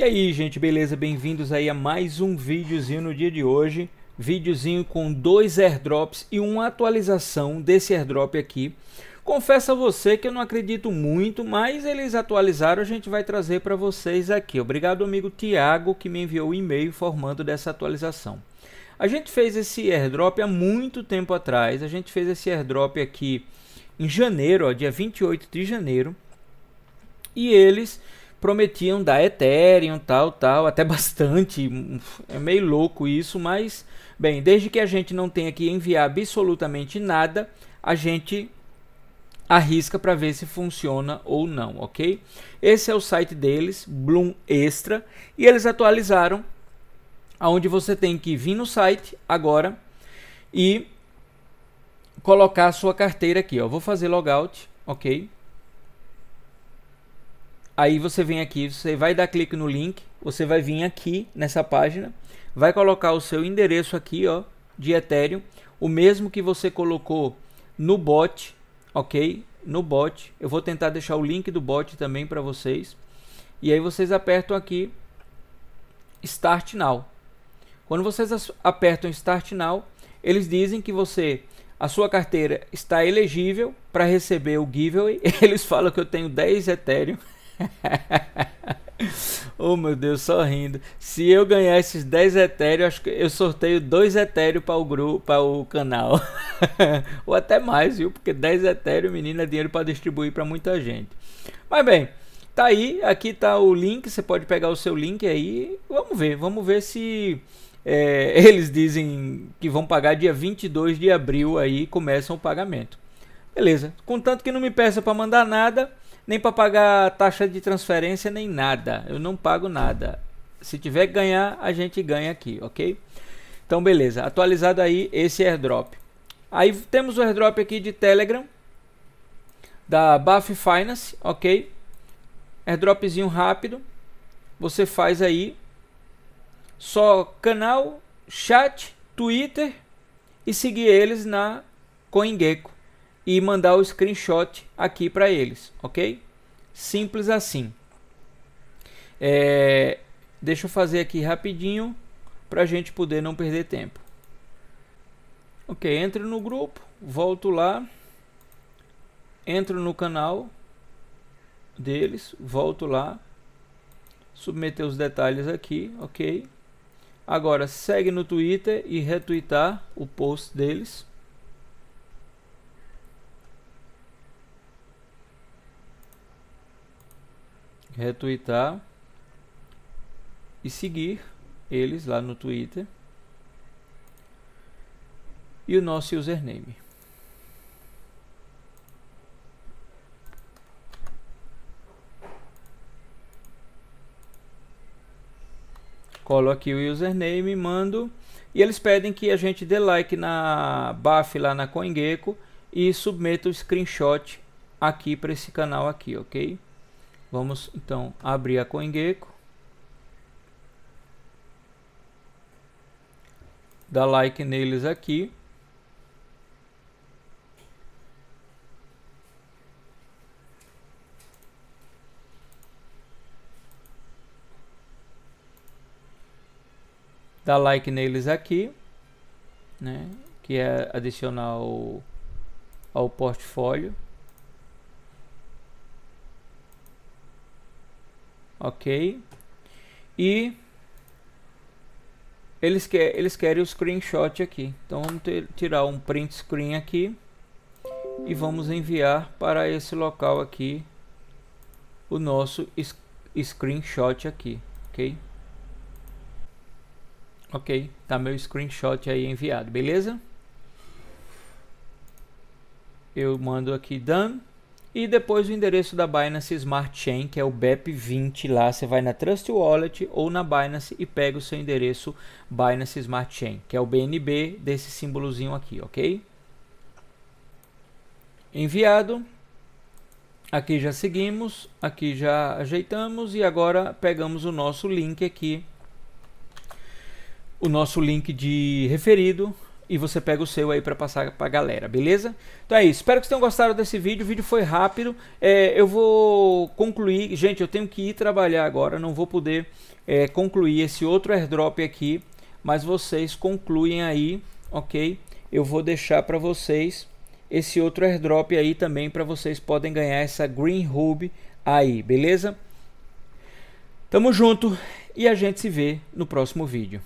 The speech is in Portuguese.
E aí, gente, beleza? Bem-vindos aí a mais um videozinho no dia de hoje. Videozinho com dois airdrops e uma atualização desse airdrop aqui. Confesso a você que eu não acredito muito, mas eles atualizaram, a gente vai trazer para vocês aqui. Obrigado, amigo Tiago, que me enviou o um e-mail informando dessa atualização. A gente fez esse airdrop há muito tempo atrás. A gente fez esse airdrop aqui em janeiro, ó, dia 28 de janeiro. E eles prometiam dar Ethereum, tal, tal, até bastante. É meio louco isso, mas bem, desde que a gente não tenha que enviar absolutamente nada, a gente arrisca para ver se funciona ou não, ok? Esse é o site deles, Bloom Extra, e eles atualizaram aonde você tem que vir no site agora e colocar a sua carteira aqui, ó. Vou fazer logout, ok? Aí você vem aqui, você vai dar clique no link, você vai vir aqui nessa página, vai colocar o seu endereço aqui, ó, de Ethereum, o mesmo que você colocou no bot, ok? No bot. Eu vou tentar deixar o link do bot também para vocês. E aí vocês apertam aqui Start Now. Quando vocês apertam Start Now, eles dizem que você a sua carteira está elegível para receber o giveaway. Eles falam que eu tenho 10 Ethereum. oh meu Deus, só rindo. Se eu ganhar esses 10 etéreos, acho que eu sorteio 2 etéreos para o grupo, para o canal. Ou até mais, viu? Porque 10 etéreos, menina, é dinheiro para distribuir para muita gente. Mas bem, tá aí, aqui tá o link, você pode pegar o seu link aí. Vamos ver, vamos ver se é, eles dizem que vão pagar dia 22 de abril aí, começam o pagamento. Beleza, contanto que não me peça para mandar nada, nem para pagar taxa de transferência, nem nada. Eu não pago nada. Se tiver que ganhar, a gente ganha aqui, ok? Então, beleza. Atualizado aí esse airdrop. Aí temos o airdrop aqui de Telegram, da Buff Finance, ok? Airdropzinho rápido. Você faz aí só canal, chat, Twitter e seguir eles na CoinGecko e mandar o screenshot aqui para eles, ok? Simples assim. É, deixa eu fazer aqui rapidinho para a gente poder não perder tempo. Ok, entro no grupo, volto lá, entro no canal deles, volto lá, submeter os detalhes aqui, ok? Agora segue no Twitter e retweetar o post deles retweetar e seguir eles lá no Twitter e o nosso username. Colo aqui o username, mando e eles pedem que a gente dê like na BAF lá na CoinGecko e submeta o screenshot aqui para esse canal aqui, ok? Vamos então abrir a CoinGecko. Dá like neles aqui. Dá like neles aqui, né? Que é adicionar ao, ao portfólio. ok? E eles, eles querem o screenshot aqui, então vamos ter, tirar um print screen aqui e vamos enviar para esse local aqui o nosso screenshot aqui, ok? Ok, tá meu screenshot aí enviado, beleza? Eu mando aqui done e depois o endereço da Binance Smart Chain, que é o BEP20 lá, você vai na Trust Wallet ou na Binance e pega o seu endereço Binance Smart Chain, que é o BNB desse símbolozinho aqui, ok? Enviado. Aqui já seguimos, aqui já ajeitamos e agora pegamos o nosso link aqui, o nosso link de referido e você pega o seu aí para passar para a galera, beleza? Então é isso, espero que vocês tenham gostado desse vídeo, o vídeo foi rápido, é, eu vou concluir, gente, eu tenho que ir trabalhar agora, não vou poder é, concluir esse outro airdrop aqui, mas vocês concluem aí, ok? Eu vou deixar para vocês esse outro airdrop aí também para vocês podem ganhar essa Green Hub aí, beleza? Tamo junto e a gente se vê no próximo vídeo.